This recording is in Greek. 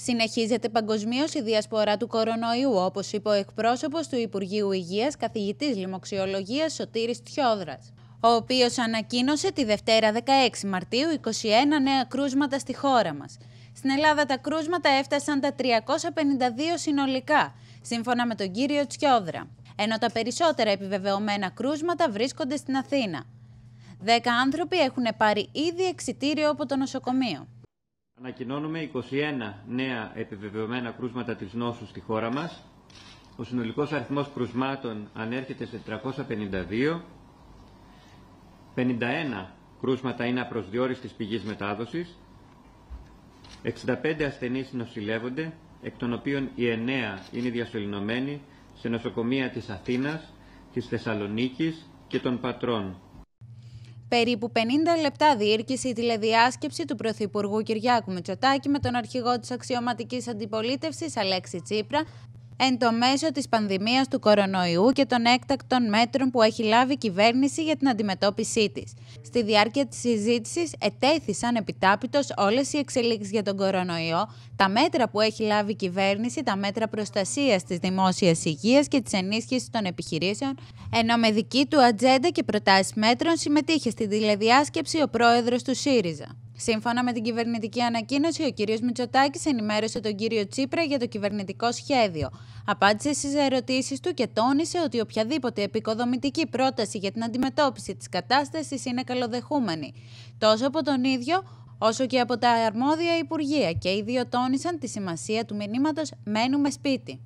Συνεχίζεται παγκοσμίως η διασπορά του κορονοϊού, όπως είπε ο εκπρόσωπος του Υπουργείου Υγείας, καθηγητής λιμοξιολογία Σωτήρης Τιόδρας. Ο οποίος ανακοίνωσε τη Δευτέρα 16 Μαρτίου 21 νέα κρούσματα στη χώρα μας. Στην Ελλάδα τα κρούσματα έφτασαν τα 352 συνολικά, σύμφωνα με τον κύριο Τσιόδρα, ενώ τα περισσότερα επιβεβαιωμένα κρούσματα βρίσκονται στην Αθήνα. Δέκα άνθρωποι έχουν πάρει ήδη εξιτήριο από το νοσοκομείο. Ανακοινώνουμε 21 νέα επιβεβαιωμένα κρούσματα της νόσου στη χώρα μας. Ο συνολικός αριθμός κρουσμάτων ανέρχεται σε 352. 51 κρούσματα είναι απροσδιόριστης πηγής μετάδοσης. 65 ασθενείς νοσηλεύονται, εκ των οποίων οι 9 είναι διασωληνωμένοι σε νοσοκομεία της Αθήνας, της Θεσσαλονίκης και των Πατρών. Περίπου 50 λεπτά διήρκησε η τηλεδιάσκεψη δηλαδή του Πρωθυπουργού Κυριάκου Μητσοτάκη με τον αρχηγό της αξιωματικής αντιπολίτευσης Αλέξη Τσίπρα εν το μέσο της πανδημίας του κορονοϊού και των έκτακτων μέτρων που έχει λάβει η κυβέρνηση για την αντιμετώπιση της. Στη διάρκεια της συζήτησης ετέθησαν επιτάπητος όλες οι εξελίξεις για τον κορονοϊό, τα μέτρα που έχει λάβει η κυβέρνηση, τα μέτρα προστασίας της δημόσιας υγείας και της ενίσχυσης των επιχειρήσεων, ενώ με δική του ατζέντα και προτάσεις μέτρων συμμετείχε στη τηλεδιάσκεψη ο πρόεδρος του ΣΥΡΙΖΑ. Σύμφωνα με την κυβερνητική ανακοίνωση, ο κ. Μητσοτάκης ενημέρωσε τον κ. Τσίπρα για το κυβερνητικό σχέδιο. Απάντησε στις ερωτήσεις του και τόνισε ότι οποιαδήποτε επικοδομητική πρόταση για την αντιμετώπιση της κατάστασης είναι καλοδεχούμενη. Τόσο από τον ίδιο, όσο και από τα αρμόδια υπουργεία και οι δύο τόνισαν τη σημασία του μηνύματος Μένουμε σπίτι.